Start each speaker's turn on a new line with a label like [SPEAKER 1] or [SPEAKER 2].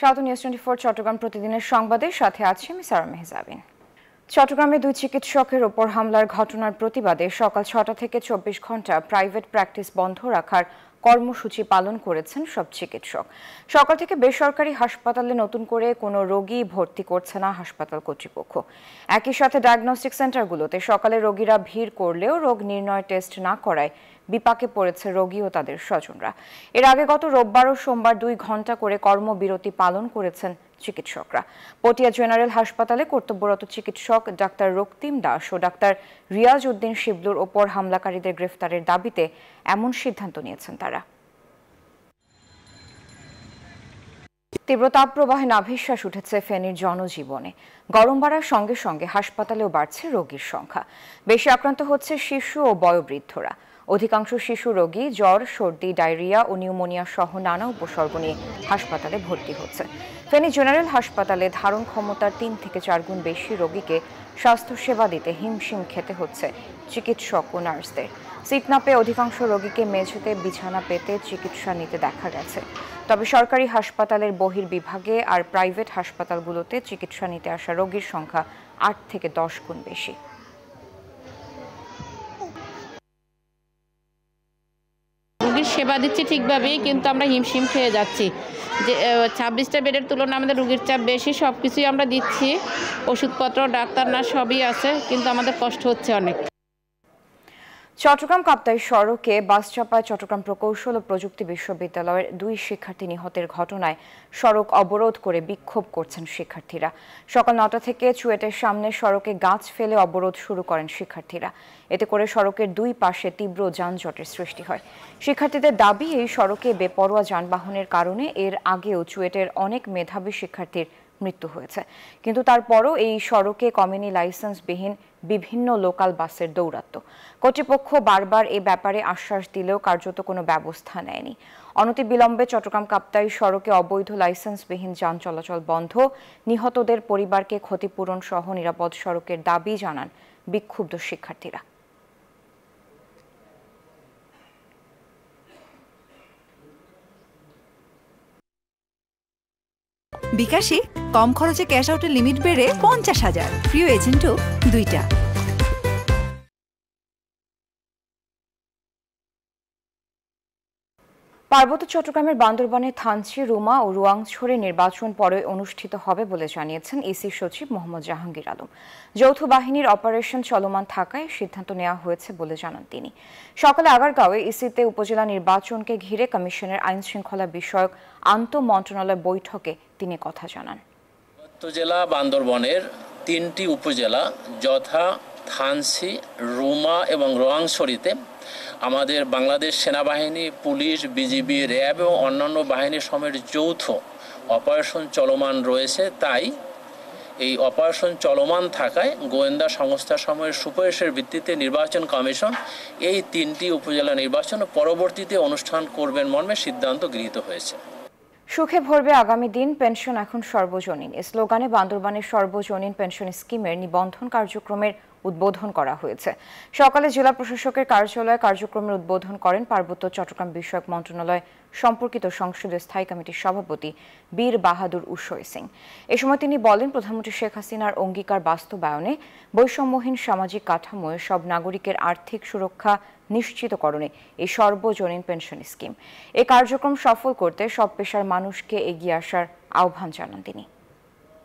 [SPEAKER 1] south News twenty four Chittagong প্রতিদিনের সংবাদের সাথে আছি আমি সারা মেহজাবিন চট্টগ্রামে দুই চিকিৎসকের ওপর হামলার ঘটনার প্রতিবাদে সকাল ছটা থেকে চব্বিশ ঘন্টা প্রাইভেট প্র্যাকটিস বন্ধ রাখার কর্মসূচি পালন করেছেন সব চিকিৎসক সকাল থেকে বেসরকারি হাসপাতালে নতুন করে কোনো রোগী ভর্তি করছে না হাসপাতাল কর্তৃপক্ষ একই সাথে ডায়াগনস্টিক সেন্টারগুলোতে সকালে রোগীরা ভিড় করলেও রোগ নির্ণয় টেস্ট না করায় বিপাকে পড়েছে রোগী ও তাদের স্বজনরা এর আগে গত রোববার ও সোমবার দুই ঘন্টা করে কর্মবিরতি পালন করেছেন চিকিৎসকরা পটিয়া জেনারেল হাসপাতালে কর্তব্যরত চিকিৎসক ডাক্তার রক্তিম দাস ও ডাক্তার রিয়াজ উদ্দিন শিবলুর ওপর হামলাকারীদের গ্রেফতারের দাবিতে এমন সিদ্ধান্ত নিয়েছেন তারা তীব্র তাপপ্রবাহে নাভিশ্বাস উঠেছে ফেনীর জনজীবনে গরম বাড়ার সঙ্গে সঙ্গে হাসপাতালেও বাড়ছে রোগীর সংখ্যা বেশি আক্রান্ত হচ্ছে শিশু ও বয়োবৃদ্ধরা অধিকাংশ শিশু রোগী জ্বর সর্দি ডায়রিয়া ও নিউমোনিয়া সহ নানা উপসর্গ নিয়ে হাসপাতালে ভর্তি হচ্ছে ফেনী জেনারেল হাসপাতালে ধারণ ক্ষমতার তিন থেকে চার গুণ বেশি রোগীকে স্বাস্থ্যসেবা দিতে হিমশিম খেতে হচ্ছে চিকিৎসক ও নার্সদের সিটনাপে অধিকাংশ রোগীকে মেঝেতে বিছানা পেতে চিকিৎসা নিতে দেখা গেছে তবে সরকারি হাসপাতালের বহির বিভাগে আর প্রাইভেট হাসপাতালগুলোতে চিকিৎসা নিতে আসা রোগীর সংখ্যা আট থেকে দশ গুণ বেশি সেবা দিচ্ছি ঠিকভাবেই কিন্তু আমরা হিমশিম খেয়ে যাচ্ছি যে ছাব্বিশটা বেডের তুলনায় আমাদের রুগীর চাপ বেশি সব কিছুই আমরা দিচ্ছি ওষুধপত্র ডাক্তার না সবই আছে কিন্তু আমাদের কষ্ট হচ্ছে অনেক চট্টগ্রাম কাপ্তাই সড়কে বাস চাপায় চট্টগ্রাম প্রকৌশল ও প্রযুক্তি বিশ্ববিদ্যালয়ের দুই শিক্ষার্থী নিহতের ঘটনায় সড়ক অবরোধ করে বিক্ষোভ করছেন শিক্ষার্থীরা সকাল নটা থেকে চুয়েটের সামনে সড়কে গাছ ফেলে অবরোধ শুরু করেন শিক্ষার্থীরা এতে করে সড়কের দুই পাশে তীব্র যানজটের সৃষ্টি হয় শিক্ষার্থীদের দাবি এই সড়কে বেপরোয়া যানবাহনের কারণে এর আগেও চুয়েটের অনেক মেধাবী শিক্ষার্থীর মৃত্যু হয়েছে কিন্তু তারপরও এই সড়কে কমিউনি লাইসেন্সবিহীন বিভিন্ন লোকাল বাসের দৌরাত্ম কর্তৃপক্ষ বারবার এ ব্যাপারে আশ্বাস দিলেও কার্যত কোনো ব্যবস্থা নেয়নি অনতিবিলম্বে চট্টগ্রাম কাপ্তাই সড়কে অবৈধ লাইসেন্সবিহীন যান চলাচল বন্ধ নিহতদের পরিবারকে ক্ষতিপূরণ সহ নিরাপদ সড়কের দাবি জানান বিক্ষুব্ধ শিক্ষার্থীরা বিকাশে কম খরচে ক্যাশ আউটের লিমিট বেড়ে পঞ্চাশ হাজার প্রিয় এজেন্টও দুইটা পার্বত্য চট্টগ্রামের বান্দরবানে থানচি রুমা ও রুয়াংছড়ে নির্বাচন পরে অনুষ্ঠিত হবে বলে জানিয়েছেন ইসির সচিব মোহাম্মদ জাহাঙ্গীর আলম যৌথ বাহিনীর অপারেশন চলমান থাকায় সিদ্ধান্ত নেওয়া হয়েছে বলে জানান তিনি সকালে আগারগাঁওয়ে ইসিতে উপজেলা নির্বাচনকে ঘিরে কমিশনের আইন শৃঙ্খলা বিষয়ক আন্ত মন্ত্রণালয় বৈঠকে তিনি কথা জানান
[SPEAKER 2] জেলা বান্দরবনের তিনটি উপজেলা যথা থানসি রুমা এবং রোয়াংশরিতে আমাদের বাংলাদেশ সেনাবাহিনী পুলিশ বিজিবি র্যাব এবং অন্যান্য বাহিনীর সময়ের যৌথ অপারেশন চলমান রয়েছে তাই এই অপারেশন চলমান থাকায় গোয়েন্দা সংস্থা সময়ের সুপারিশের ভিত্তিতে নির্বাচন কমিশন এই তিনটি উপজেলা নির্বাচন পরবর্তীতে অনুষ্ঠান করবেন মর্মে সিদ্ধান্ত গৃহীত হয়েছে
[SPEAKER 1] সুখে ভরবে আগামী দিন পেনশন এখন সর্বজনীন স্লোগানে বান্দরবানের সর্বজনীন পেনশন স্কিমের নিবন্ধন কার্যক্রমের উদ্বোধন করা হয়েছে সকালে জেলা প্রশাসকের কার্যালয়ে কার্যক্রমের উদ্বোধন করেন পার্বত্য চট্টগ্রাম বিষয়ক মন্ত্রণালয় সম্পর্কিত সংসদীয় স্থায়ী কমিটির সভাপতি বীর বাহাদুর উষয় সিং এ সময় তিনি বলেন প্রধানমন্ত্রী শেখ হাসিনার অঙ্গীকার বাস্তবায়নে বৈষম্যহীন সামাজিক কাঠামোয় সব নাগরিকের আর্থিক সুরক্ষা নিশ্চিতকরণে এই সর্বজনীন পেনশন স্কিম এই কার্যক্রম সফল করতে সব পেশার মানুষকে এগিয়ে আসার আহ্বান জানান তিনি